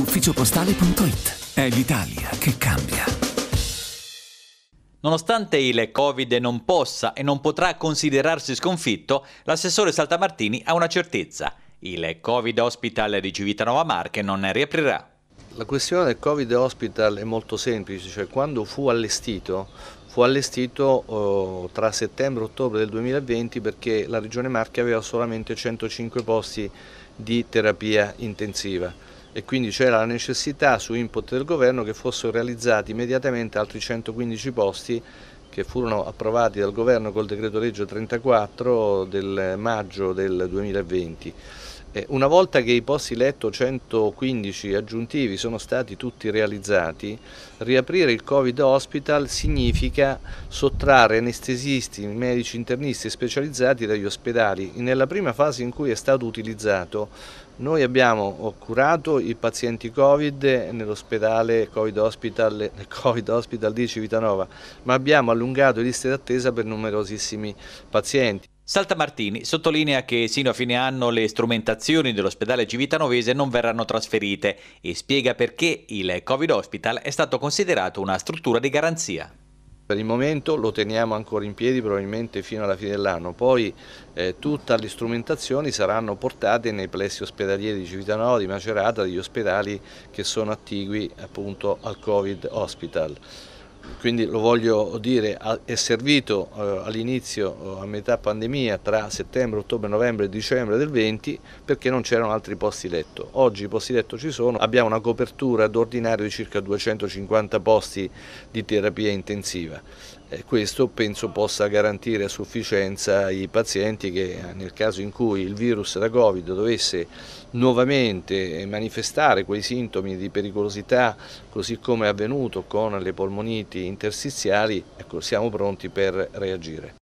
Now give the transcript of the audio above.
ufficiopostale.it. È l'Italia che cambia. Nonostante il Covid non possa e non potrà considerarsi sconfitto, l'assessore Saltamartini ha una certezza. Il Covid Hospital di Civitanova Marche non riaprirà. La questione del Covid Hospital è molto semplice, cioè quando fu allestito, fu allestito eh, tra settembre e ottobre del 2020 perché la Regione Marche aveva solamente 105 posti di terapia intensiva e quindi c'era la necessità su input del governo che fossero realizzati immediatamente altri 115 posti che furono approvati dal governo col decreto legge 34 del maggio del 2020 eh, una volta che i posti letto 115 aggiuntivi sono stati tutti realizzati, riaprire il Covid Hospital significa sottrarre anestesisti, medici internisti specializzati dagli ospedali. Nella prima fase in cui è stato utilizzato, noi abbiamo curato i pazienti Covid nell'ospedale COVID Hospital, eh, Covid Hospital di Civitanova, ma abbiamo allungato le liste d'attesa per numerosissimi pazienti. Saltamartini sottolinea che sino a fine anno le strumentazioni dell'ospedale civitanovese non verranno trasferite e spiega perché il Covid Hospital è stato considerato una struttura di garanzia. Per il momento lo teniamo ancora in piedi probabilmente fino alla fine dell'anno, poi eh, tutte le strumentazioni saranno portate nei plessi ospedalieri di Civitanova, di Macerata, degli ospedali che sono attigui appunto al Covid Hospital quindi lo voglio dire, è servito eh, all'inizio, eh, a metà pandemia, tra settembre, ottobre, novembre e dicembre del 20 perché non c'erano altri posti letto. Oggi i posti letto ci sono, abbiamo una copertura d'ordinario di circa 250 posti di terapia intensiva questo penso possa garantire a sufficienza i pazienti che nel caso in cui il virus da Covid dovesse nuovamente manifestare quei sintomi di pericolosità così come è avvenuto con le polmoniti interstiziali, ecco, siamo pronti per reagire.